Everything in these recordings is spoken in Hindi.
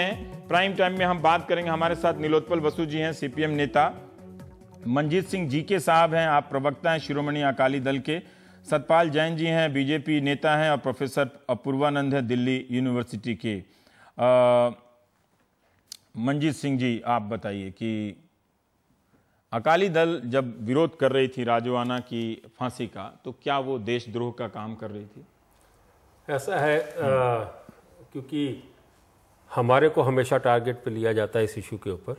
हैं प्राइम टाइम में हम बात करेंगे हमारे साथ नीलोत्पल बसु जी हैं सीपीएम नेता मंजीत सिंह जी के साहब हैं आप प्रवक्ता हैं शिरोमणि अकाली दल के सतपाल जैन जी हैं बीजेपी नेता हैं और प्रोफेसर अपूर्वानंद हैं दिल्ली यूनिवर्सिटी के मंजीत सिंह जी आप बताइए कि अकाली दल जब विरोध कर रही थी राजवाना की फांसी का तो क्या वो देशद्रोह का काम कर रही थी ऐसा है आ, क्योंकि हमारे को हमेशा टारगेट पे लिया जाता है इस इशू के ऊपर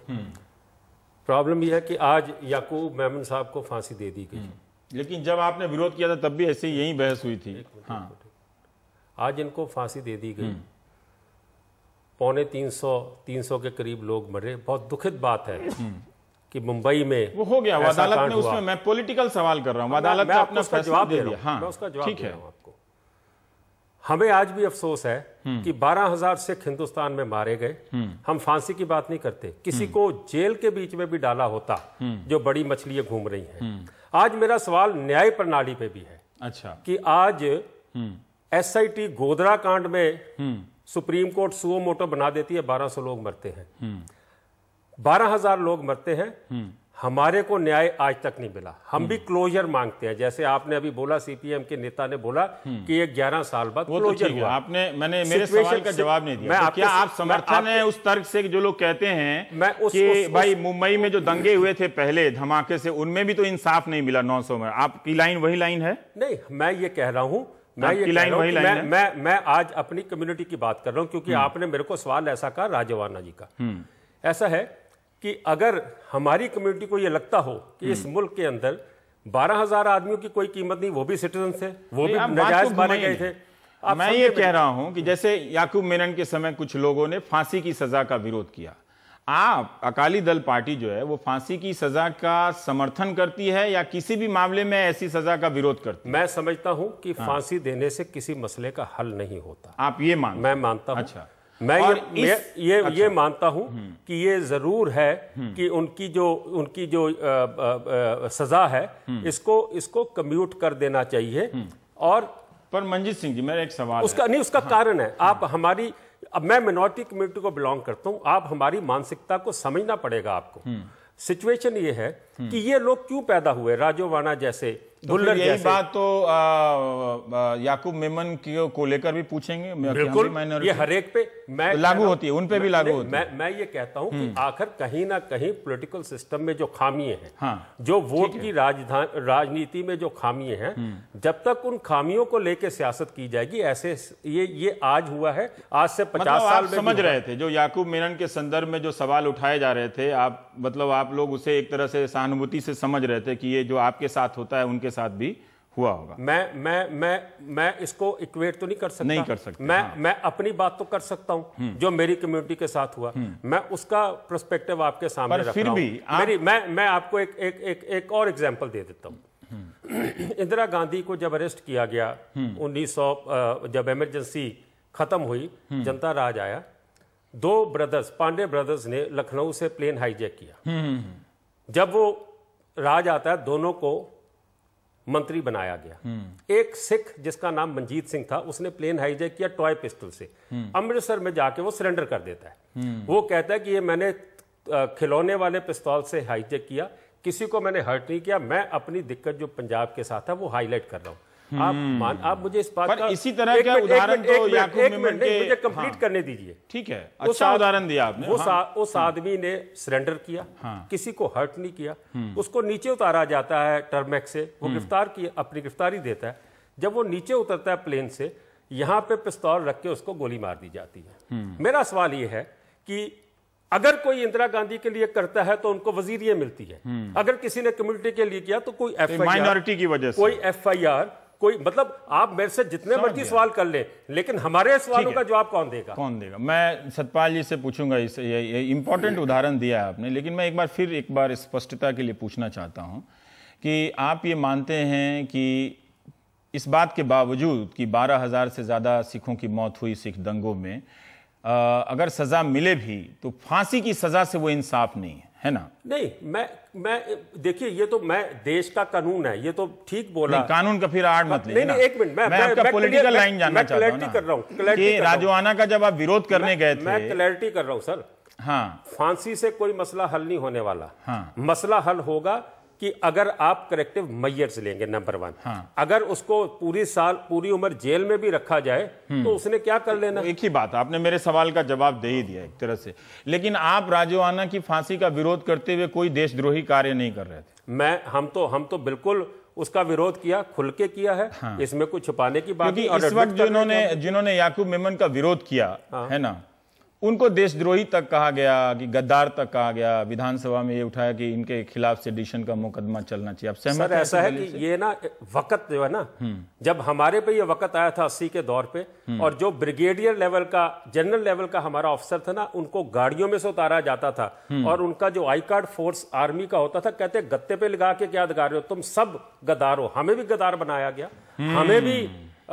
प्रॉब्लम हम्म। यह है कि आज याकूब मेमन साहब को फांसी दे दी गई हम्म। लेकिन जब आपने विरोध किया था तब भी ऐसे यही बहस हुई थी हाँ। आज इनको फांसी दे दी गई हम्म। पौने तीन सौ तीन सौ के करीब लोग मरे बहुत दुखित बात है कि मुंबई में वो हो गया अदालत ने उसमें मैं पॉलिटिकल सवाल कर रहा हूँ अदालत ने अपना जवाब दे दिया हाँ ठीक है हमें आज भी अफसोस है कि 12,000 सिख हिंदुस्तान में मारे गए हम फांसी की बात नहीं करते किसी को जेल के बीच में भी डाला होता जो बड़ी मछलियां घूम रही हैं आज मेरा सवाल न्याय प्रणाली पे भी है अच्छा कि आज एस आई टी गोदरा कांड में सुप्रीम कोर्ट सुओ मोटो बना देती है 1200 लोग मरते हैं 12,000 लोग मरते हैं हमारे को न्याय आज तक नहीं मिला हम भी क्लोजर मांगते हैं जैसे आपने अभी बोला सीपीएम के नेता ने बोला कि ये 11 साल बाद तो क्लोजर हुआ आपने मैंने मेरे सवाल का जवाब नहीं दिया तो क्या आप समर्थन है उस तर्क से जो लोग कहते हैं मैं उस, कि उस, भाई मुंबई में जो दंगे हुए थे पहले धमाके से उनमें भी तो इंसाफ नहीं मिला नौ में आपकी लाइन वही लाइन है नहीं मैं ये कह रहा हूँ मैं ये लाइन वही लाइन मैं मैं आज अपनी कम्युनिटी की बात कर रहा हूँ क्योंकि हम्म। आपने मेरे को सवाल ऐसा कहा राजवाना जी का हम्म। ऐसा है कि अगर हमारी कम्युनिटी को ये लगता हो कि इस हम्म। मुल्क के अंदर बारह हजार आदमियों की कोई कीमत नहीं वो भी सिटीजन थे वो भी नजायज बने गए थे मैं ये कह रहा हूं कि जैसे याकूब मेनन के समय कुछ लोगों ने फांसी की सजा का विरोध किया आप अकाली दल पार्टी जो है वो फांसी की सजा का समर्थन करती है या किसी भी मामले में ऐसी सजा का विरोध करती है मैं समझता हूं कि हाँ। फांसी देने से किसी मसले का हल नहीं होता आप ये मान मैं मानता हूं अच्छा मैं ये, इस... ये अच्छा। ये मानता हूं हम्म। कि ये जरूर है हम्म। कि उनकी जो उनकी जो आ, आ, आ, सजा है हम्म। इसको इसको कम्यूट कर देना चाहिए और पर मंजीत सिंह जी मेरा एक सवाल उसका है। नहीं उसका हाँ, कारण है हाँ, आप हमारी अब मैं मिनोरिटी कम्युनिटी को बिलोंग करता हूं आप हमारी मानसिकता को समझना पड़ेगा आपको सिचुएशन ये है कि ये लोग क्यों पैदा हुए राजो जैसे तो बुल्लर तो यही बात तो आ, आ, याकूब मेमन की को लेकर भी पूछेंगे बिल्कुल ये हर हरेक पे मैं तो लागू होती है उन पे भी लागू होती मैं मैं ये कहता हूँ कि हम्म। आखिर कहीं ना कहीं पॉलिटिकल सिस्टम में जो खामियां हैं हाँ, जो वोट की राजधान राजनीति में जो खामियां हैं हम्म। जब तक उन खामियों को लेकर सियासत की जाएगी ऐसे ये ये आज हुआ है आज से मतलब पचास साल समझ रहे थे जो याकूब मेनन के संदर्भ में जो सवाल उठाए जा रहे थे आप मतलब आप लोग उसे एक तरह से सहानुभूति से समझ रहे थे कि ये जो आपके साथ होता है उनके के साथ भी हुआ होगा मैं मैं मैं मैं इसको इक्वेट तो नहीं कर सकता नहीं कर सकता मैं हाँ। मैं अपनी बात तो कर सकता हूं हम्म। जो मेरी कम्युनिटी के साथ हुआ हम्म। मैं उसका प्रस्पेक्टिव आपके सामने रख फिर रहा भी आप... मेरी मैं मैं आपको एक एक एक एक और एग्जांपल दे देता हूं हम्म। इंदिरा गांधी को जब अरेस्ट किया गया 1900 जब इमरजेंसी खत्म हुई जनता राज आया दो ब्रदर्स पांडे ब्रदर्स ने लखनऊ से प्लेन हाईजैक किया जब वो राज आता है दोनों को मंत्री बनाया गया हम्म। एक सिख जिसका नाम मंजीत सिंह था उसने प्लेन हाईजैक किया टॉय पिस्टल से हम्म। अमृतसर में जाके वो सरेंडर कर देता है हम्म। वो कहता है कि ये मैंने खिलौने वाले पिस्तौल से हाईजैक किया किसी को मैंने हर्ट नहीं किया मैं अपनी दिक्कत जो पंजाब के साथ है वो हाईलाइट कर रहा हूँ आप हम्म। मान आप मुझे इस बात का इसी तरह का उदाहरण तो याकूब मुझे कंप्लीट हाँ, करने दीजिए ठीक है अच्छा उदाहरण दिया आपने वो हाँ, उस आदमी ने सरेंडर किया हाँ, किसी को हर्ट नहीं किया हम्म। उसको नीचे उतारा जाता है टर्मेक से वो हम्म। गिरफ्तार किया अपनी गिरफ्तारी देता है जब वो नीचे उतरता है प्लेन से यहाँ पे पिस्तौल रख के उसको गोली मार दी जाती है मेरा सवाल ये है कि अगर कोई इंदिरा गांधी के लिए करता है तो उनको वजीरिया मिलती है अगर किसी ने कम्युनिटी के लिए किया तो कोई एफ तो माइनॉरिटी की वजह से कोई एफ आई आर कोई मतलब आप मेरे से जितने मर्जी सवाल कर ले, लेकिन हमारे सवालों का जवाब कौन देगा कौन देगा मैं सतपाल जी से पूछूंगा इस इंपॉर्टेंट उदाहरण दिया है आपने लेकिन मैं एक बार फिर एक बार स्पष्टता के लिए पूछना चाहता हूँ कि आप ये मानते हैं कि इस बात के बावजूद कि बारह हजार से ज़्यादा सिखों की मौत हुई सिख दंगों में आ, अगर सज़ा मिले भी तो फांसी की सज़ा से वो इंसाफ नहीं है है ना नहीं मैं मैं देखिए ये तो मैं देश का कानून है ये तो ठीक बोला कानून का फिर आड़ मत हाँ, नहीं, नहीं एक मिनट मैं, मैं, मैं आपका पॉलिटिकल लाइन जानना चाहता हूँ कर रहा हूँ राजवाना का जब आप विरोध करने गए थे मैं क्लैरिटी कर रहा हूँ सर हाँ फांसी से कोई मसला हल नहीं होने वाला हाँ मसला हल होगा कि अगर आप करेक्टिव मैयर्स लेंगे नंबर वन हाँ। अगर उसको पूरी साल पूरी उम्र जेल में भी रखा जाए हम्म। तो उसने क्या कर लेना तो एक ही बात आपने मेरे सवाल का जवाब दे ही दिया एक तरह से लेकिन आप राजोआना की फांसी का विरोध करते हुए कोई देशद्रोही कार्य नहीं कर रहे थे मैं हम तो हम तो बिल्कुल उसका विरोध किया खुल के किया है हाँ। इसमें कुछ छुपाने की बात इस वक्त जिन्होंने जिन्होंने याकूब मेमन का विरोध किया हाँ। है ना उनको देशद्रोही तक कहा गया कि गद्दार तक कहा गया विधानसभा में ये उठाया कि इनके खिलाफ सेडिशन का मुकदमा चलना चाहिए अब सहमत ऐसा है कि ये ना वक्त जो है ना हम्म। जब हमारे पे ये वक्त आया था अस्सी के दौर पे हम्म। और जो ब्रिगेडियर लेवल का जनरल लेवल का हमारा ऑफिसर था ना उनको गाड़ियों में से उतारा जाता था हम्म। और उनका जो आई कार्ड फोर्स आर्मी का होता था कहते गत्ते पे लगा के क्या दिखा रहे हो तुम सब गदार हो हमें भी गदार बनाया गया हमें भी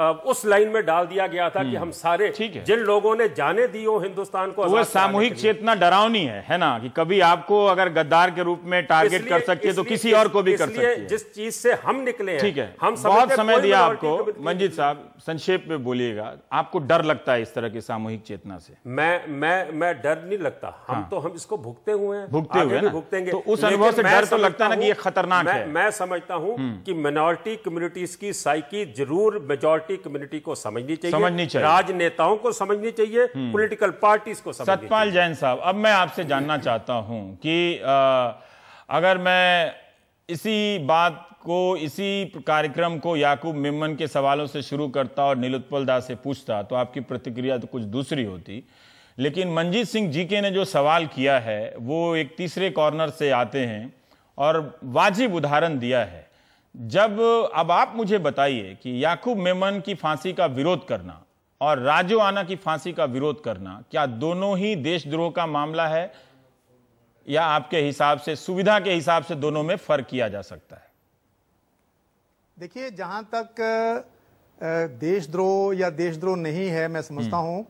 उस लाइन में डाल दिया गया था कि हम्म। हम सारे जिन लोगों ने जाने दी हो हिंदुस्तान को तो वह सामूहिक चेतना डरावनी है है ना कि कभी आपको अगर गद्दार के रूप में टारगेट कर सकती है तो किसी और को भी कर सकती है जिस चीज से हम निकले ठीक है हम बहुत समय दिया आपको मंजीत साहब संक्षेप में बोलिएगा आपको डर लगता है इस तरह की सामूहिक चेतना से मैं मैं मैं डर नहीं लगता हम हाँ। तो हम इसको भुगते हुए हैं भुगते हुए ना भुगतेंगे तो उस अनुभव से डर तो लगता है ना कि ये खतरनाक है मैं समझता हूँ हम्म। कि माइनॉरिटी कम्युनिटीज की साइकी जरूर मेजोरिटी पार्टी कम्युनिटी को समझनी चाहिए समझनी चाहिए राजनेताओं को समझनी चाहिए पॉलिटिकल हम्म। पार्टीज को समझनी सतपाल जैन साहब अब मैं आपसे जानना चाहता हूं कि आ, अगर मैं इसी बात को इसी कार्यक्रम को याकूब मिमन के सवालों से शुरू करता और नीलोत्पल दास से पूछता तो आपकी प्रतिक्रिया तो कुछ दूसरी होती लेकिन मंजीत सिंह जी के ने जो सवाल किया है वो एक तीसरे कॉर्नर से आते हैं और वाजिब उदाहरण दिया है जब अब आप मुझे बताइए कि याकूब मेमन की फांसी का विरोध करना और राजो आना की फांसी का विरोध करना क्या दोनों ही देशद्रोह का मामला है या आपके हिसाब से सुविधा के हिसाब से दोनों में फर्क किया जा सकता है देखिए जहां तक देशद्रोह या देशद्रोह नहीं है मैं समझता हम्म। हूं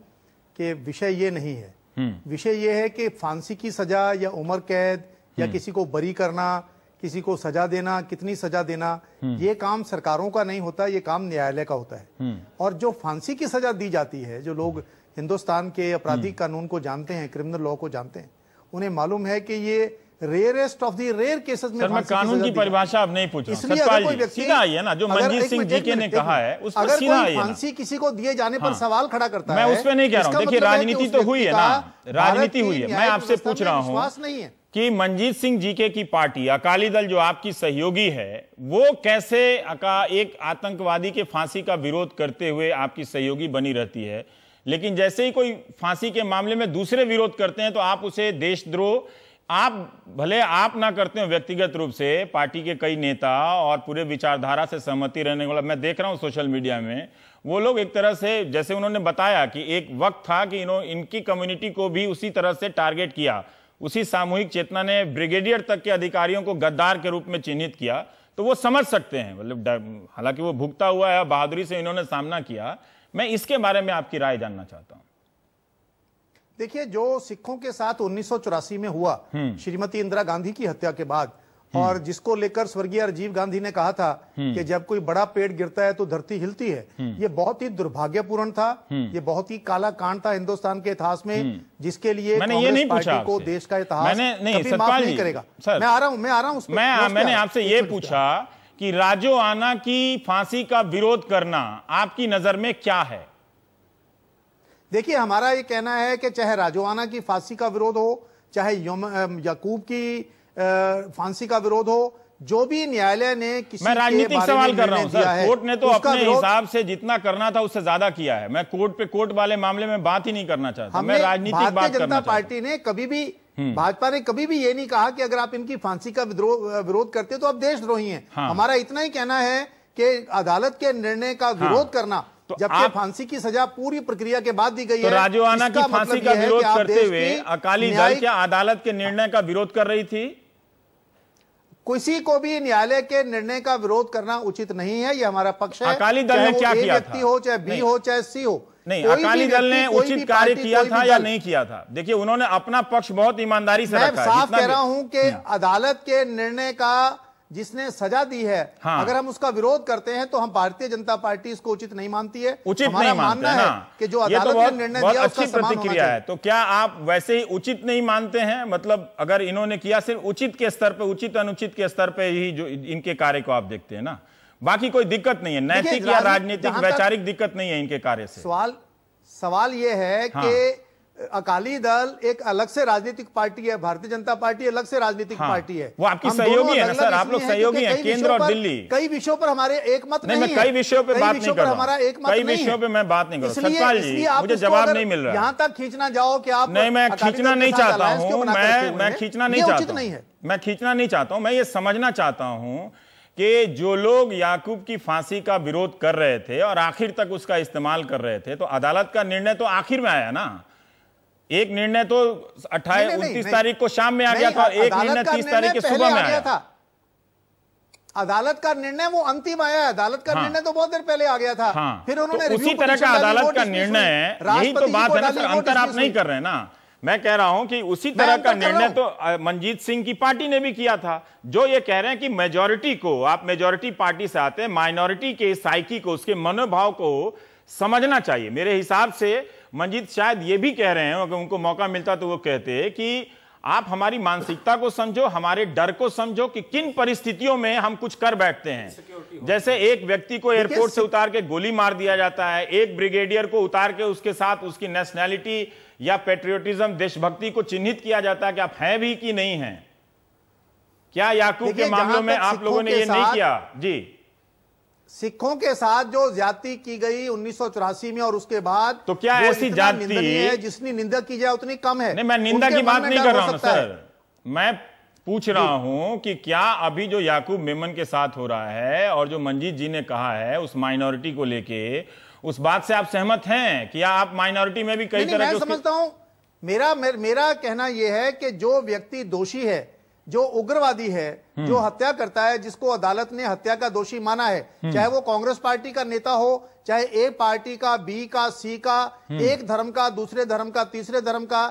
कि विषय ये नहीं है हम्म। विषय ये है कि फांसी की सजा या उम्र कैद या हम्म। किसी को बरी करना किसी को सजा देना कितनी सजा देना हम्म। ये काम सरकारों का नहीं होता ये काम न्यायालय का होता है हम्म। और जो फांसी की सजा दी जाती है जो लोग हिंदुस्तान के आपराधिक हम्म। कानून को जानते हैं क्रिमिनल लॉ को जानते हैं उन्हें मालूम है कि ये rarest of the rare cases में मैं कानून की परिभाषा अब नहीं पूछ इसलिए अगर कोई व्यक्ति आइए ना जो मंजीत सिंह जी के ने कहा है उस पर सीधा आइए फांसी किसी को दिए जाने पर हाँ। सवाल खड़ा करता है मैं उस पर नहीं कह रहा हूँ देखिए मतलब राजनीति तो हुई है ना राजनीति हुई है मैं आपसे पूछ रहा हूँ नहीं है कि मंजीत सिंह जीके की पार्टी अकाली दल जो आपकी सहयोगी है वो कैसे अका एक आतंकवादी के फांसी का विरोध करते हुए आपकी सहयोगी बनी रहती है लेकिन जैसे ही कोई फांसी के मामले में दूसरे विरोध करते हैं तो आप उसे देशद्रोह आप भले आप ना करते हो व्यक्तिगत रूप से पार्टी के कई नेता और पूरे विचारधारा से सहमति रहने वाला मैं देख रहा हूं सोशल मीडिया में वो लोग एक तरह से जैसे उन्होंने बताया कि एक वक्त था कि इनकी कम्युनिटी को भी उसी तरह से टारगेट किया उसी सामूहिक चेतना ने ब्रिगेडियर तक के अधिकारियों को गद्दार के रूप में चिन्हित किया तो वो समझ सकते हैं मतलब हालांकि वो भुगता हुआ है बहादुरी से इन्होंने सामना किया मैं इसके बारे में आपकी राय जानना चाहता हूं देखिए जो सिखों के साथ उन्नीस में हुआ हम्म। श्रीमती इंदिरा गांधी की हत्या के बाद हम्म। और जिसको लेकर स्वर्गीय राजीव गांधी ने कहा था हम्म। कि जब कोई बड़ा पेड़ गिरता है तो धरती हिलती है हम्म। ये बहुत ही दुर्भाग्यपूर्ण था ये बहुत ही काला कांड था हिंदुस्तान के इतिहास में जिसके लिए मैंने ये नहीं पूछा को देश का इतिहास नहीं, माफ नहीं करेगा मैं आ रहा हूँ मैं आ रहा हूँ मैं मैंने आपसे ये पूछा कि राजो आना की फांसी का विरोध करना आपकी नजर में क्या है देखिए हमारा ये कहना है कि चाहे राजो आना की फांसी का विरोध हो चाहे यकूब की फांसी का विरोध हो जो भी न्यायालय ने किसी मैं राजनीतिक सवाल कर रहा हूं सर कोर्ट ने तो अपने हिसाब से जितना करना था उससे ज्यादा किया है मैं कोर्ट पे कोर्ट वाले मामले में बात ही नहीं करना चाहता मैं राजनीतिक बात करना चाहता पार्टी ने कभी भी हम्म। भाजपा ने कभी भी ये नहीं कहा कि अगर आप इनकी फांसी का विरोध करते तो आप देशद्रोही है हाँ। हमारा इतना ही कहना है कि अदालत के निर्णय का हाँ। विरोध करना तो जबकि फांसी की सजा पूरी प्रक्रिया के बाद दी गई तो है राजू आना की मतलब फांसी का विरोध करते हुए अकाली दल क्या अदालत के निर्णय का विरोध कर रही थी किसी को भी न्यायालय के निर्णय का विरोध करना उचित नहीं है यह हमारा पक्ष है अकाली दल ने क्या किया व्यक्ति हो चाहे बी हो चाहे सी हो नहीं अकाली दल ने उचित कार्य किया था या नहीं किया था देखिए उन्होंने अपना पक्ष बहुत ईमानदारी से रखा साफ कह रहा हूं कि अदालत के निर्णय का जिसने सजा दी है हाँ। अगर हम उसका विरोध करते हैं तो हम भारतीय जनता पार्टी इसको उचित नहीं मानती है उचित नहीं मानना है कि जो तो अदालत तो ने निर्णय दिया उसका प्रतिक्रिया है तो क्या आप वैसे ही उचित नहीं मानते हैं मतलब अगर इन्होंने किया सिर्फ उचित के स्तर पर उचित अनुचित के स्तर पर ही जो इनके कार्य को आप देखते हैं ना बाकी कोई दिक्कत नहीं है नैतिक या राजनीतिक वैचारिक दिक्कत नहीं है इनके कार्य से सवाल सवाल यह है हाँ। कि अकाली दल एक अलग से राजनीतिक पार्टी है भारतीय जनता पार्टी अलग से राजनीतिक हाँ, पार्टी है वो आपकी सहयोगी है सर आप लोग सहयोगी हैं केंद्र और दिल्ली कई विषयों पर हमारे एक मत नहीं, नहीं कई विषयों पर बात नहीं कर हमारा एक मत कई विषयों पर मैं बात नहीं कर सत्यपाल जी मुझे जवाब नहीं मिल रहा यहाँ तक खींचना जाओ की आप नहीं मैं खींचना नहीं चाहता हूँ मैं मैं खींचना नहीं चाहता मैं खींचना नहीं चाहता हूँ मैं ये समझना चाहता हूँ कि जो लोग याकूब की फांसी का विरोध कर रहे थे और आखिर तक उसका इस्तेमाल कर रहे थे तो अदालत का निर्णय तो आखिर में आया ना एक निर्णय तो अट्ठाईस उनतीस तारीख को शाम में आ गया था एक निर्णय तीस तारीख के सुबह में आया था अदालत का निर्णय वो अंतिम आया है अदालत का हाँ, निर्णय तो बहुत देर पहले आ गया था हाँ, फिर तो उन्होंने तो उसी तरह का अदालत का निर्णय है यही तो बात है ना सर अंतर आप नहीं कर रहे हैं ना मैं कह रहा हूं कि उसी तरह का निर्णय तो मंजीत सिंह की पार्टी ने भी किया था जो ये कह रहे हैं कि मेजोरिटी को आप मेजोरिटी पार्टी से आते हैं माइनॉरिटी के साइकी को उसके मनोभाव को समझना चाहिए मेरे हिसाब से मंजीत शायद ये भी कह रहे हैं अगर उनको मौका मिलता तो वो कहते कि आप हमारी मानसिकता को समझो हमारे डर को समझो कि किन परिस्थितियों में हम कुछ कर बैठते हैं जैसे एक व्यक्ति को एयरपोर्ट से उतार के गोली मार दिया जाता है एक ब्रिगेडियर को उतार के उसके साथ उसकी नेशनैलिटी या पेट्रियोटिज्म देशभक्ति को चिन्हित किया जाता है कि आप हैं भी कि नहीं हैं क्या याकूब के मामलों में आप लोगों ने ये नहीं किया जी सिखों के साथ जो ज्यादा की गई उन्नीस में और उसके बाद तो क्या ऐसी है जितनी निंदा की जाए उतनी कम है नहीं मैं निंदा की बात नहीं कर रहा हूं सर मैं पूछ रहा हूं कि क्या अभी जो याकूब मेमन के साथ हो रहा है और जो मंजीत जी ने कहा है उस माइनॉरिटी को लेके उस बात से आप सहमत हैं कि आप माइनॉरिटी में भी कई तरह मैं समझता हूं मेरा मेरा कहना यह है कि जो व्यक्ति दोषी है जो उग्रवादी है जो हम्म। हत्या करता है जिसको अदालत ने हत्या का दोषी माना है हम्म। चाहे वो कांग्रेस पार्टी का नेता हो चाहे ए पार्टी का बी का सी का हम्म। एक धर्म का दूसरे धर्म का तीसरे धर्म का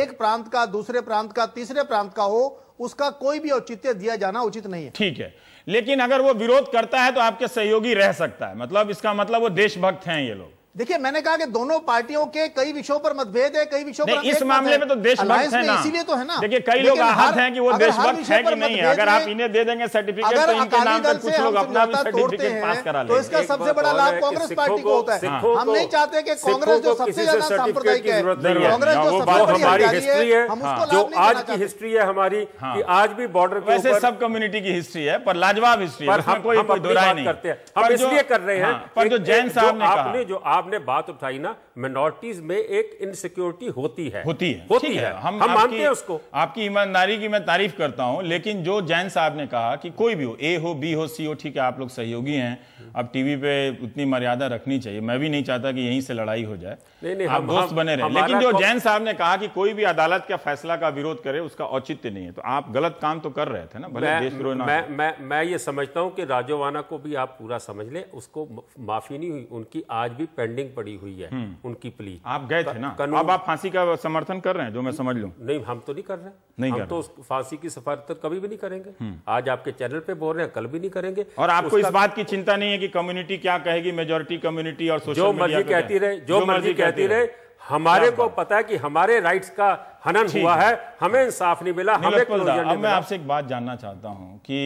एक प्रांत का दूसरे प्रांत का तीसरे प्रांत का हो उसका कोई भी औचित्य दिया जाना उचित नहीं है ठीक है लेकिन अगर वो विरोध करता है तो आपके सहयोगी रह सकता है मतलब इसका मतलब वो देशभक्त हैं ये लोग देखिए मैंने कहा कि दोनों पार्टियों के कई विषयों पर मतभेद है कई विषयों पर इस मामले में तो देशभक्त है ना इसीलिए तो है ना देखिए कई लोग आहत हैं कि वो देशभक्त है कि नहीं है अगर आप इन्हें दे देंगे सर्टिफिकेट तो इनके नाम पर कुछ लोग अपना भी सर्टिफिकेट पास करा तो लेंगे तो इसका सबसे बड़ा लाभ कांग्रेस पार्टी को होता है हम नहीं चाहते कि कांग्रेस जो सबसे ज्यादा सांप्रदायिक है कांग्रेस जो सबसे बड़ी हिस्ट्री है हाँ। जो आज की हिस्ट्री है हमारी कि हाँ। आज भी बॉर्डर के ऐसे सब कम्युनिटी की हिस्ट्री है पर लाजवाब हिस्ट्री है हम कोई दोहराई नहीं करते हम इसलिए कर रहे हैं पर जो जैन साहब ने कहा जो आप आपने बात उठाई ना मिनोरिटीज में एक इनसिक्योरिटी होती है होती है होती है, है। हम, हम मानते हैं उसको आपकी ईमानदारी की मैं तारीफ करता हूं लेकिन जो जैन साहब ने कहा कि कोई भी हो ए हो बी हो सी हो ठीक है आप लोग सहयोगी हैं अब टीवी पे उतनी मर्यादा रखनी चाहिए मैं भी नहीं चाहता कि यहीं से लड़ाई हो जाए नहीं नहीं हम दोस्त बने रहे लेकिन जो तो- जैन साहब ने कहा कि कोई भी अदालत का फैसला का विरोध करे उसका औचित्य नहीं है तो आप गलत काम तो कर रहे थे ना भले देशद्रोह मैं ये समझता हूँ कि राजोवाना को भी आप पूरा समझ ले उसको माफी नहीं हुई उनकी आज भी पेंडिंग पेंडिंग पड़ी हुई है हम्म। उनकी प्ली आप गए थे ना अब आप फांसी का समर्थन कर रहे हैं जो मैं समझ लू नहीं हम तो नहीं कर रहे नहीं हम कर तो फांसी की समर्थन कभी भी नहीं करेंगे हम्म। आज आपके चैनल पे बोल रहे हैं कल भी नहीं करेंगे और आपको इस बात की चिंता नहीं है कि कम्युनिटी क्या कहेगी मेजोरिटी कम्युनिटी और जो मर्जी कहती रहे जो मर्जी कहती रहे हमारे को पता है कि हमारे राइट्स का हनन हुआ है हमें इंसाफ नहीं मिला हमें अब मैं आपसे एक बात जानना चाहता हूं कि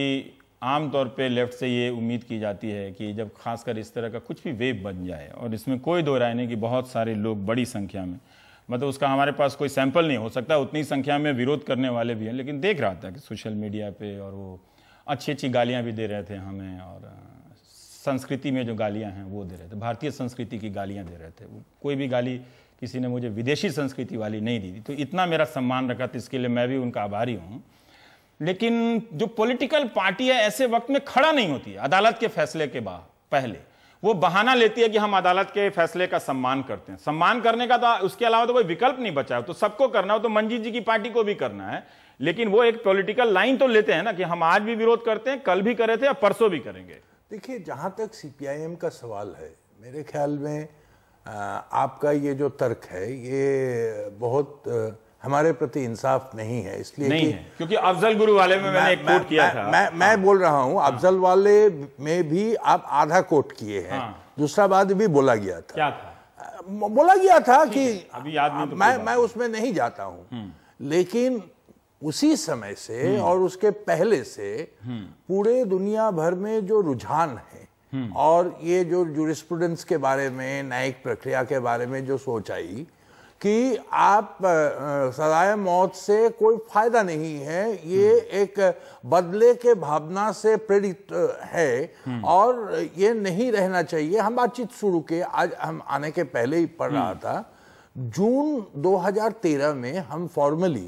आमतौर पे लेफ़्ट से ये उम्मीद की जाती है कि जब खासकर इस तरह का कुछ भी वेव बन जाए और इसमें कोई दो राय नहीं कि बहुत सारे लोग बड़ी संख्या में मतलब उसका हमारे पास कोई सैंपल नहीं हो सकता उतनी संख्या में विरोध करने वाले भी हैं लेकिन देख रहा था कि सोशल मीडिया पे और वो अच्छी अच्छी गालियाँ भी दे रहे थे हमें और संस्कृति में जो गालियाँ हैं वो दे रहे थे भारतीय संस्कृति की गालियाँ दे रहे थे कोई भी गाली किसी ने मुझे विदेशी संस्कृति वाली नहीं दी तो इतना मेरा सम्मान रखा था इसके लिए मैं भी उनका आभारी हूँ लेकिन जो पॉलिटिकल पार्टी है ऐसे वक्त में खड़ा नहीं होती है अदालत के फैसले के बाद पहले वो बहाना लेती है कि हम अदालत के फैसले का सम्मान करते हैं सम्मान करने का तो उसके अलावा तो कोई विकल्प नहीं बचा है तो सबको करना हो तो मंजीत जी की पार्टी को भी करना है लेकिन वो एक पॉलिटिकल लाइन तो लेते हैं ना कि हम आज भी विरोध करते हैं कल भी करे थे और परसों भी करेंगे देखिए जहां तक सीपीआईएम का सवाल है मेरे ख्याल में आपका ये जो तर्क है ये बहुत हमारे प्रति इंसाफ नहीं है इसलिए नहीं कि है। क्योंकि अफजल गुरु वाले में मैं, मैंने एक कोट किया मैं, था मैं मैं हाँ। बोल रहा हूं हाँ। अफजल वाले में भी आप आधा कोट किए हैं हाँ। दूसरा बात भी बोला गया था क्या था बोला गया था कि अभी याद नहीं तो मैं मैं उसमें नहीं जाता हूं हम्म। लेकिन उसी समय से हम्म। और उसके पहले से हम्म। पूरे दुनिया भर में जो रुझान है और ये जो जूरिस्प्रूडेंस के बारे में न्यायिक प्रक्रिया के बारे में जो सोच आई कि आप सजाए मौत से कोई फायदा नहीं है ये हम्म। एक बदले के भावना से प्रेरित है हम्म। और ये नहीं रहना चाहिए हम बातचीत शुरू के आज हम आने के पहले ही पढ़ रहा हम्म। था जून 2013 में हम फॉर्मली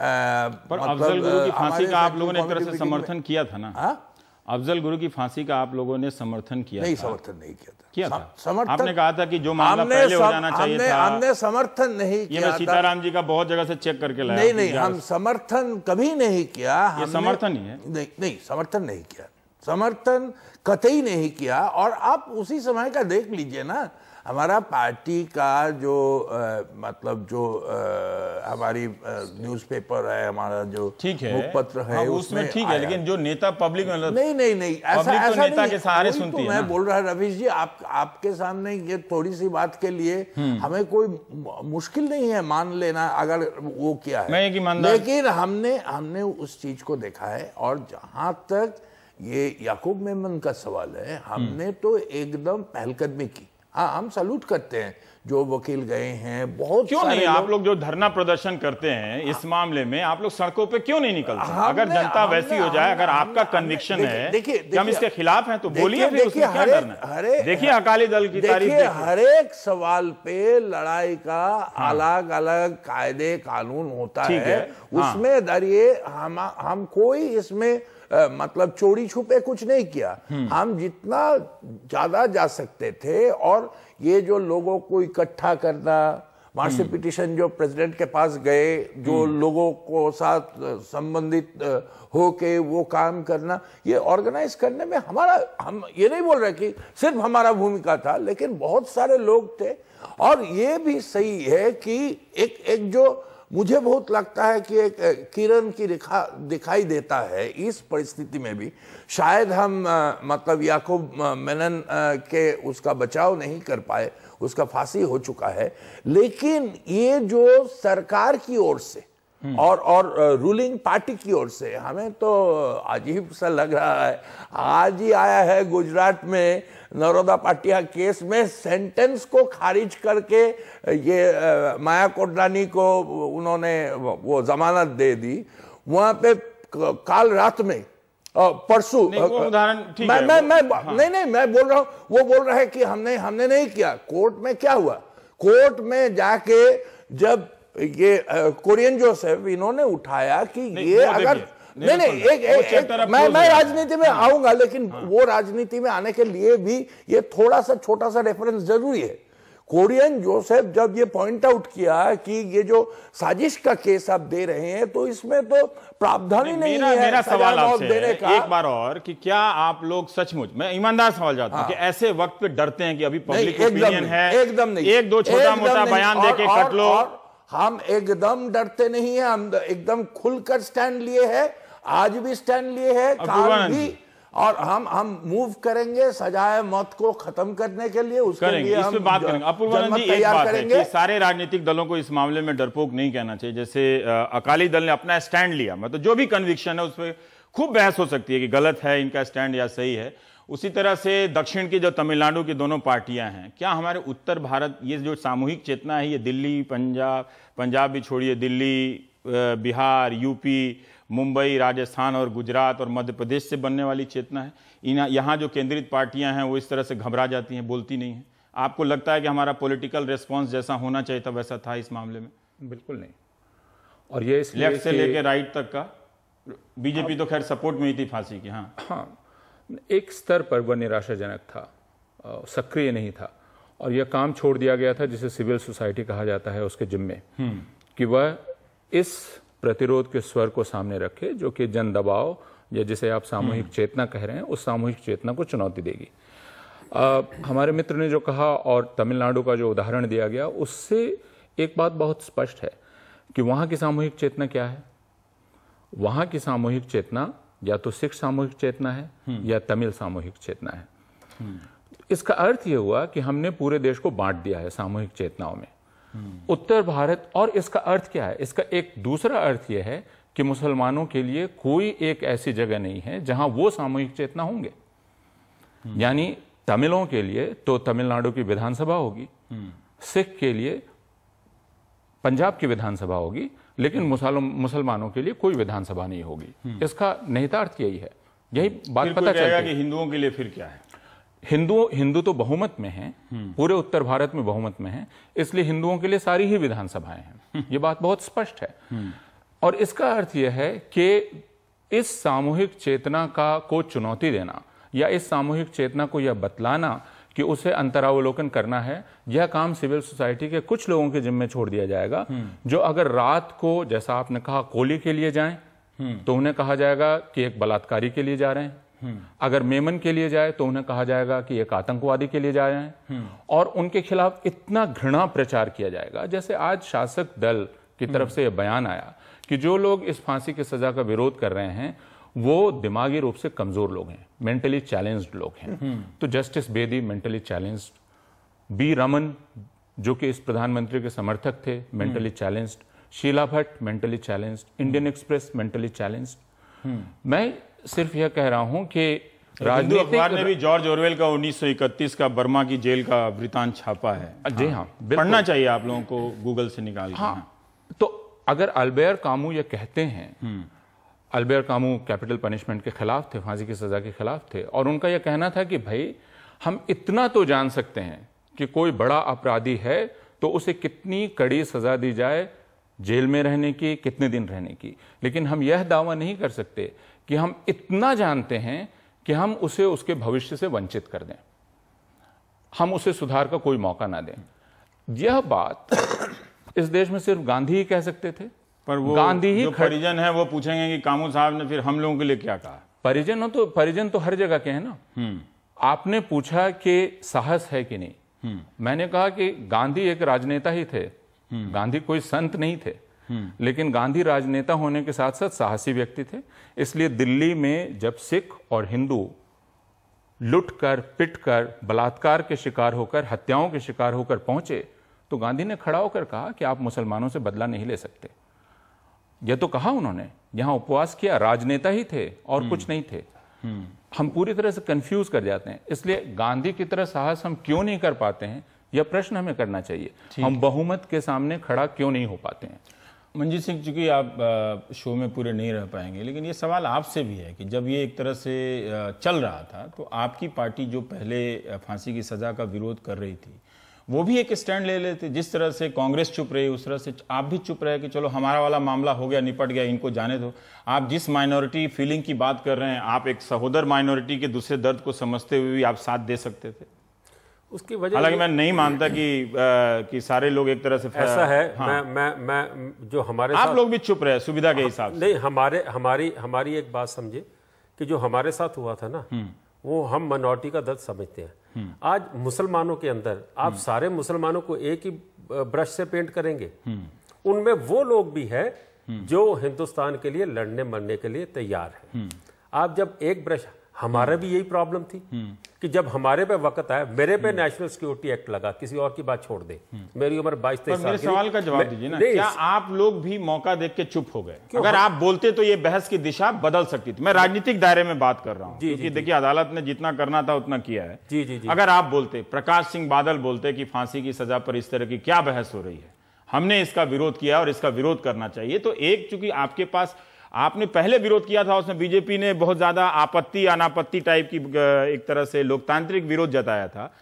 पर मतलब अफजल गुरु की फांसी का आप लोगों ने एक तरह से समर्थन किया था ना हाँ? अफजल गुरु की फांसी का आप लोगों ने समर्थन किया नहीं समर्थन नहीं किया था किया था समर्थन आपने कहा था कि जो मामला पहले हो जाना चाहिए हमने, था हमने समर्थन नहीं किया सीताराम जी का बहुत जगह से चेक करके लाया नहीं नहीं हम समर्थन कभी नहीं किया ये समर्थन ही है नहीं नहीं समर्थन नहीं किया समर्थन कतई नहीं किया और आप उसी समय का देख लीजिए ना हमारा पार्टी का जो आ, मतलब जो आ, हमारी न्यूज़पेपर है हमारा जो ठीक है पत्र है हाँ, उसमें ठीक है लेकिन जो नेता पब्लिक में मतलब नहीं नहीं नहीं ऐसा, तो ऐसा नेता नहीं, के सहारे तो सुनती तो है तो मैं बोल रहा है रवीश जी आप आपके सामने ये थोड़ी सी बात के लिए हम्म। हमें कोई मुश्किल नहीं है मान लेना अगर वो किया है लेकिन हमने हमने उस चीज को देखा है और जहां तक ये याकूब मेमन का सवाल है हमने तो एकदम पहलकदमी की हाँ हम सल्यूट करते हैं जो वकील गए हैं बहुत क्यों नहीं आप लोग जो धरना प्रदर्शन करते हैं इस मामले में आप लोग सड़कों पे क्यों नहीं निकलते हाँ, अगर जनता वैसी हो जाए अगर आपका कन्विक्शन है देखिए हम इसके खिलाफ हैं तो बोलिए देखिए हरे देखिए अकाली दल की तारीफ हर एक सवाल पे लड़ाई का हाँ। अलग अलग कायदे कानून होता है हाँ। उसमें दरिए हम हम कोई इसमें आ, मतलब चोरी छुपे कुछ नहीं किया हम्म। हम जितना ज्यादा जा सकते थे और ये जो लोगों को इकट्ठा करना मार्शल हम्म। पिटिशन जो प्रेसिडेंट के पास गए जो हम्म। लोगों को साथ संबंधित हो के वो काम करना ये ऑर्गेनाइज करने में हमारा हम ये नहीं बोल रहे कि सिर्फ हमारा भूमिका था लेकिन बहुत सारे लोग थे और ये भी सही है कि एक एक जो मुझे बहुत लगता है कि एक किरण की रेखा दिखाई देता है इस परिस्थिति में भी शायद हम मतलब याकूब मेनन के उसका बचाव नहीं कर पाए उसका फांसी हो चुका है लेकिन ये जो सरकार की ओर से हम्म। और और रूलिंग पार्टी की ओर से हमें तो अजीब सा लग रहा है आज ही आया है गुजरात में नरोदा पाटिया केस में सेंटेंस को खारिज करके ये माया कोटलानी को उन्होंने वो जमानत दे दी वहां पे काल रात में परसों उदाहरण मैं मैं मैं हाँ। नहीं नहीं मैं बोल रहा हूँ वो बोल रहा है कि हमने हमने नहीं किया कोर्ट में क्या हुआ कोर्ट में जाके जब ये कोरियन जोसेफ इन्होंने उठाया कि ये अगर नहीं नहीं एक, एक, एक मैं मैं राजनीति में हाँ। आऊंगा लेकिन हाँ। वो राजनीति में आने के लिए भी ये थोड़ा सा छोटा सा रेफरेंस जरूरी है कोरियन जोसेफ जब ये पॉइंट आउट किया कि ये जो साजिश का केस आप दे रहे हैं तो इसमें तो प्रावधान ही नहीं, नहीं है मेरा सवाल देने है, का एक बार और कि क्या आप लोग सचमुच मैं ईमानदार सवाल जाता हूँ हाँ। कि ऐसे वक्त पे डरते हैं कि अभी पब्लिक ओपिनियन है एकदम नहीं एक दो छोटा मोटा बयान देके कट लो हम एकदम डरते नहीं है हम एकदम खुलकर स्टैंड लिए है आज भी स्टैंड लिए है काल भी और हम हम मूव करेंगे सजाए मौत को खत्म करने के लिए उसके लिए हम बात करेंगे अपूर्वानंद जी एक बात करेंगे है कि सारे राजनीतिक दलों को इस मामले में डरपोक नहीं कहना चाहिए जैसे अकाली दल ने अपना स्टैंड लिया मतलब जो भी कन्विक्शन है उस पर खूब बहस हो सकती है कि गलत है इनका स्टैंड या सही है उसी तरह से दक्षिण की जो तमिलनाडु की दोनों पार्टियां हैं क्या हमारे उत्तर भारत ये जो सामूहिक चेतना है ये दिल्ली पंजाब पंजाब भी छोड़िए दिल्ली बिहार यूपी मुंबई राजस्थान और गुजरात और मध्य प्रदेश से बनने वाली चेतना है इन यहाँ जो केंद्रित पार्टियाँ हैं वो इस तरह से घबरा जाती हैं बोलती नहीं हैं आपको लगता है कि हमारा पॉलिटिकल रिस्पॉन्स जैसा होना चाहिए था वैसा था इस मामले में बिल्कुल नहीं और ये लेफ्ट से लेकर राइट तक का बीजेपी तो खैर सपोर्ट में ही थी फांसी की हाँ हाँ एक स्तर पर वह निराशाजनक था सक्रिय नहीं था और यह काम छोड़ दिया गया था जिसे सिविल सोसाइटी कहा जाता है उसके जिम्मे हम्म। कि वह इस प्रतिरोध के स्वर को सामने रखे जो कि जन दबाव या जिसे आप सामूहिक हम्म। चेतना कह रहे हैं उस सामूहिक चेतना को चुनौती देगी आ, हमारे मित्र ने जो कहा और तमिलनाडु का जो उदाहरण दिया गया उससे एक बात बहुत स्पष्ट है कि वहाँ की सामूहिक चेतना क्या है वहाँ की सामूहिक चेतना या तो सिख सामूहिक चेतना है हम्म। या तमिल सामूहिक चेतना है हम्म। इसका अर्थ ये हुआ कि हमने पूरे देश को बांट दिया है सामूहिक चेतनाओं में उत्तर भारत और इसका अर्थ क्या है इसका एक दूसरा अर्थ यह है कि मुसलमानों के लिए कोई एक ऐसी जगह नहीं है जहां वो सामूहिक चेतना होंगे हम्म। यानी तमिलों के लिए तो तमिलनाडु की विधानसभा होगी हम्म। सिख के लिए पंजाब की विधानसभा होगी लेकिन मुसलमानों के लिए कोई विधानसभा नहीं होगी हम्म। इसका निहितार्थ यही है यही बात पता चलेगा कि हिंदुओं के लिए फिर क्या है हिंदू हिंदू तो बहुमत में हैं हम्म। पूरे उत्तर भारत में बहुमत में हैं इसलिए हिंदुओं के लिए सारी ही विधानसभाएं हैं हम्म। ये बात बहुत स्पष्ट है हम्म। और इसका अर्थ यह है कि इस सामूहिक चेतना का को चुनौती देना या इस सामूहिक चेतना को यह बतलाना कि उसे अंतरावलोकन करना है यह काम सिविल सोसाइटी के कुछ लोगों के जिम्मे छोड़ दिया जाएगा जो अगर रात को जैसा आपने कहा कोली के लिए जाएं तो उन्हें कहा जाएगा कि एक बलात्कारी के लिए जा रहे हैं अगर मेमन के लिए जाए तो उन्हें कहा जाएगा कि एक आतंकवादी के लिए जाए हैं और उनके खिलाफ इतना घृणा प्रचार किया जाएगा जैसे आज शासक दल की तरफ से यह बयान आया कि जो लोग इस फांसी की सजा का विरोध कर रहे हैं वो दिमागी रूप से कमजोर लोग हैं मेंटली चैलेंज्ड लोग हैं तो justice Bedi mentally challenge B Raman जो कि इस प्रधानमंत्री के समर्थक थे mentally challenged Sheela Bhatt mentally challenged Indian Express mentally challenged मैं सिर्फ यह कह रहा हूं कि राजनीति अखबार ने भी जॉर्ज ओरवेल का 1931 का बर्मा की जेल का वृतांत छापा है जी हाँ, हाँ। पढ़ना चाहिए आप लोगों को गूगल से निकाल के हाँ।, हाँ। तो अगर अल्बेयर कामू ये कहते हैं हम्म। अल्बेयर कामू कैपिटल पनिशमेंट के खिलाफ थे फांसी की सजा के खिलाफ थे और उनका यह कहना था कि भाई हम इतना तो जान सकते हैं कि कोई बड़ा अपराधी है तो उसे कितनी कड़ी सजा दी जाए जेल में रहने की कितने दिन रहने की लेकिन हम यह दावा नहीं कर सकते कि हम इतना जानते हैं कि हम उसे उसके भविष्य से वंचित कर दें हम उसे सुधार का कोई मौका ना दें यह बात इस देश में सिर्फ गांधी ही कह सकते थे पर वो गांधी ही परिजन है वो पूछेंगे कि कामू साहब ने फिर हम लोगों के लिए क्या कहा परिजन हो तो परिजन तो हर जगह के हैं ना हम्म। आपने पूछा कि साहस है कि नहीं हम्म। मैंने कहा कि गांधी एक राजनेता ही थे हम्म। गांधी कोई संत नहीं थे हम्म। लेकिन गांधी राजनेता होने के साथ साथ साहसी व्यक्ति थे इसलिए दिल्ली में जब सिख और हिंदू लुट कर पिट कर बलात्कार के शिकार होकर हत्याओं के शिकार होकर पहुंचे तो गांधी ने खड़ा होकर कहा कि आप मुसलमानों से बदला नहीं ले सकते यह तो कहा उन्होंने यहां उपवास किया राजनेता ही थे और हम्म। कुछ नहीं थे हम्म। हम पूरी तरह से कंफ्यूज कर जाते हैं इसलिए गांधी की तरह साहस हम क्यों नहीं कर पाते हैं यह प्रश्न हमें करना चाहिए हम बहुमत के सामने खड़ा क्यों नहीं हो पाते हैं मंजीत सिंह चूंकि आप शो में पूरे नहीं रह पाएंगे लेकिन ये सवाल आपसे भी है कि जब ये एक तरह से चल रहा था तो आपकी पार्टी जो पहले फांसी की सज़ा का विरोध कर रही थी वो भी एक स्टैंड ले लेते जिस तरह से कांग्रेस चुप रही उस तरह से आप भी चुप रहे कि चलो हमारा वाला मामला हो गया निपट गया इनको जाने दो आप जिस माइनॉरिटी फीलिंग की बात कर रहे हैं आप एक सहोदर माइनॉरिटी के दूसरे दर्द को समझते हुए भी आप साथ दे सकते थे उसकी वजह हालांकि मैं नहीं मानता कि आ, कि सारे लोग एक तरह से ऐसा है हाँ। मैं मैं मैं जो हमारे आप लोग भी चुप रहे सुविधा के हाँ, हिसाब से नहीं हमारे हमारी हमारी एक बात समझे कि जो हमारे साथ हुआ था ना हम्म। वो हम मनोरिटी का दर्द समझते हैं हम्म। आज मुसलमानों के अंदर आप हम्म। सारे मुसलमानों को एक ही ब्रश से पेंट करेंगे उनमें वो लोग भी है जो हिंदुस्तान के लिए लड़ने मरने के लिए तैयार है आप जब एक ब्रश हमारा भी यही प्रॉब्लम थी हम्म। कि जब हमारे पे वक्त आया मेरे पे नेशनल सिक्योरिटी एक्ट लगा किसी और की बात छोड़ दे हम्म। मेरी उम्र बाईस तेईस साल सवाल का जवाब दीजिए ना क्या आप लोग भी मौका देख के चुप हो गए अगर आप बोलते तो ये बहस की दिशा बदल सकती थी मैं राजनीतिक दायरे में बात कर रहा हूँ क्योंकि देखिए अदालत ने जितना करना था उतना किया है जी जी अगर आप बोलते प्रकाश सिंह बादल बोलते कि फांसी की सजा पर इस तरह की क्या बहस हो रही है हमने इसका विरोध किया और इसका विरोध करना चाहिए तो एक चूंकि आपके पास आपने पहले विरोध किया था उसमें बीजेपी ने बहुत ज्यादा आपत्ति अनापत्ति टाइप की एक तरह से लोकतांत्रिक विरोध जताया था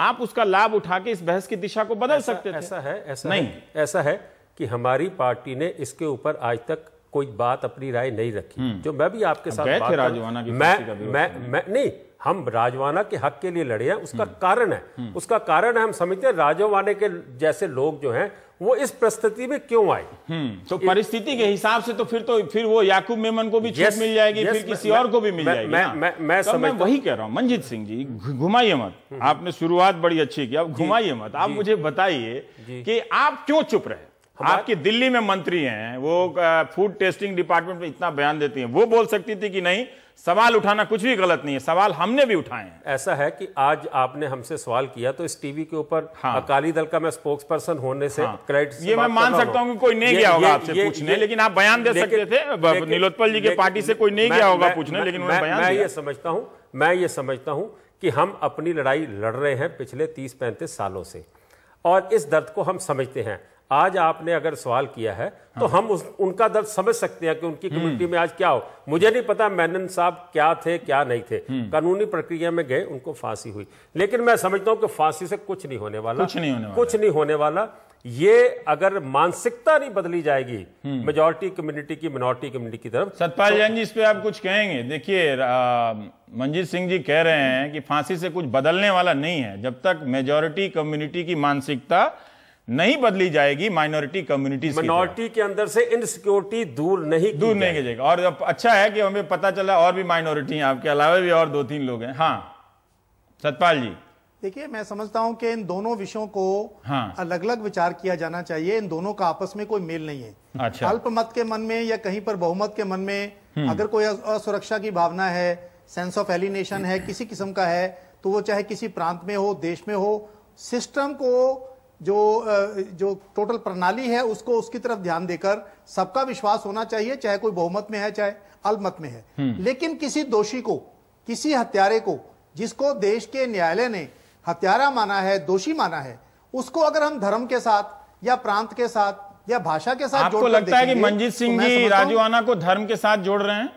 आप उसका लाभ उठा के इस बहस की दिशा को बदल ऐसा, सकते थे ऐसा है ऐसा नहीं ऐसा है कि हमारी पार्टी ने इसके ऊपर आज तक कोई बात अपनी राय नहीं रखी हम्म। जो मैं भी आपके साथ बात थे राजवाना की मैं मैं मैं नहीं हम राजवाना के हक के लिए लड़े हैं उसका हम्म। कारण है हम्म। उसका कारण है हम समझते हैं राजवाने के जैसे लोग जो हैं वो इस परिस्थिति में क्यों आई हम्म, तो परिस्थिति के हिसाब से तो फिर तो फिर वो याकूब मेमन को भी छूट मिल जाएगी फिर किसी मैं, और को भी मिल मैं, जाएगी मैं, मैं, हाँ। मैं, मैं, तो मैं वही कह रहा हूँ मंजीत सिंह जी घुमाइए मत हम्म। आपने शुरुआत बड़ी अच्छी की अब घुमाइए मत आप मुझे बताइए कि आप क्यों चुप रहे आपकी दिल्ली में मंत्री हैं वो फूड टेस्टिंग डिपार्टमेंट में इतना बयान देती हैं वो बोल सकती थी कि नहीं सवाल उठाना कुछ भी गलत नहीं है सवाल हमने भी उठाए हैं ऐसा है कि आज आपने हमसे सवाल किया तो इस टीवी के ऊपर हाँ। अकाली दल का मैं स्पोक्स पर्सन होने से हाँ। क्रेडिट ये मैं मान सकता हूँ कि कोई नहीं गया होगा आपसे पूछने लेकिन आप बयान दे सकते थे नीलोत्पल जी के पार्टी से कोई नहीं गया होगा पूछने लेकिन मैं ये समझता हूँ मैं ये समझता हूँ कि हम अपनी लड़ाई लड़ रहे हैं पिछले तीस पैंतीस सालों से और इस दर्द को हम समझते हैं आज आपने अगर सवाल किया है तो हाँ। हम उस उनका दर्द समझ सकते हैं कि उनकी कम्युनिटी हम्म। में आज क्या हो मुझे नहीं पता मैनन साहब क्या थे क्या नहीं थे हम्म। कानूनी प्रक्रिया में गए उनको फांसी हुई लेकिन मैं समझता हूं कि फांसी से कुछ नहीं होने वाला कुछ नहीं होने वाला कुछ नहीं होने वाला ये अगर मानसिकता नहीं बदली जाएगी मेजोरिटी कम्युनिटी हम्म। की मिनोरिटी कम्युनिटी की तरफ सतपाल तो- जैन जी इस पर आप कुछ कहेंगे देखिए मंजीत सिंह जी कह रहे हैं कि फांसी से कुछ बदलने वाला नहीं है जब तक मेजोरिटी कम्युनिटी की मानसिकता नहीं बदली जाएगी माइनॉरिटी कम्युनिटीज माइनॉरिटी के अंदर से इनसिक्योरिटी दूर नहीं दूर नहीं की जाएगी और अच्छा है कि हमें पता चला और भी माइनॉरिटी हैं आपके अलावा भी और दो तीन लोग हैं हाँ सतपाल जी देखिए मैं समझता हूं कि इन दोनों विषयों को हाँ। अलग अलग विचार किया जाना चाहिए इन दोनों का आपस में कोई मेल नहीं है अच्छा। अल्पमत के मन में या कहीं पर बहुमत के मन में हम्म। अगर कोई असुरक्षा की भावना है सेंस ऑफ एलिनेशन है किसी किस्म का है तो वो चाहे किसी प्रांत में हो देश में हो सिस्टम को जो जो टोटल प्रणाली है उसको उसकी तरफ ध्यान देकर सबका विश्वास होना चाहिए चाहे कोई बहुमत में है चाहे अलमत में है हम्म। लेकिन किसी दोषी को किसी हत्यारे को जिसको देश के न्यायालय ने हत्यारा माना है दोषी माना है उसको अगर हम धर्म के साथ या प्रांत के साथ या भाषा के साथ आपको लगता है कि मंजीत तो सिंह जी राजू को धर्म के साथ जोड़ रहे हैं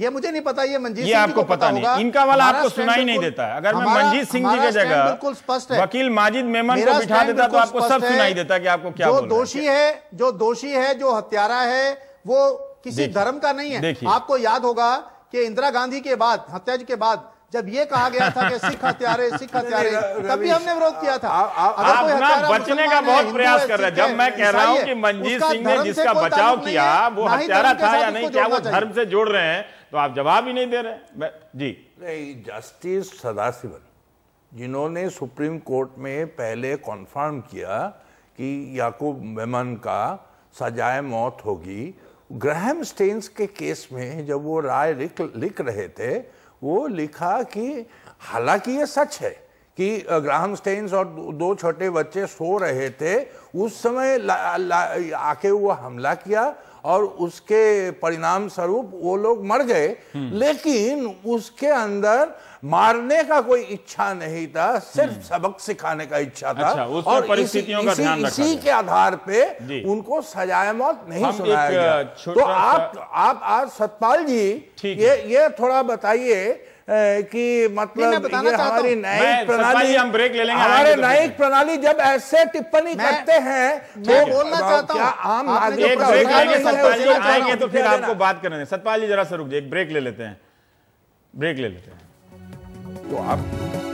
ये मुझे नहीं पता ये मंजीत सिंह आपको पता, पता नहीं इनका वाला आपको सुनाई नहीं देता है अगर मैं मंजीत सिंह जी की जगह बिल्कुल स्पष्ट है वकील माजिद मेमन को बिठा देता तो आपको सब सुनाई देता कि आपको क्या जो दोषी है जो दोषी है जो हत्यारा है वो किसी धर्म का नहीं है आपको याद होगा कि इंदिरा गांधी के बाद हत्या के बाद जब ये कहा गया था कि सिख हत्यारे सिख हत्यारे तभी हमने विरोध किया था आ, आ, आप ना बचने का बहुत प्रयास कर रहे हैं जब मैं कह रहा हूं कि मंजीत सिंह ने जिसका बचाव किया वो हत्यारा था या नहीं क्या वो धर्म से जोड़ रहे हैं तो आप जवाब ही नहीं दे रहे मैं जी नहीं जस्टिस सदाशिवन जिन्होंने सुप्रीम कोर्ट में पहले कॉन्फर्म किया कि याकूब मेमन का सजाए मौत होगी ग्रहम स्टेन्स के केस में जब वो राय लिख लिख रहे थे वो लिखा कि हालांकि ये सच है कि ग्राहम स्टेन्स और दो छोटे बच्चे सो रहे थे उस समय ला, ला, आके वो हमला किया और उसके परिणाम स्वरूप वो लोग मर गए हम्म। लेकिन उसके अंदर मारने का कोई इच्छा नहीं था सिर्फ हम्म। सबक सिखाने का इच्छा था अच्छा, और परिस्थितियों का ध्यान इसी, इसी के आधार पे उनको सजाए मौत नहीं सुनाया गया तो आप आप आज सतपाल जी ये ये थोड़ा बताइए कि मतलब ये हमारी न्यायिक प्रणाली हम ब्रेक ले लेंगे हमारे न्यायिक प्रणाली जब ऐसे टिप्पणी करते हैं तो बोलना चाहता सतपाल जी आएंगे तो फिर आपको बात करेंगे सतपाल जी जरा सा रुक एक ब्रेक ले लेते हैं ब्रेक ले लेते हैं तो आप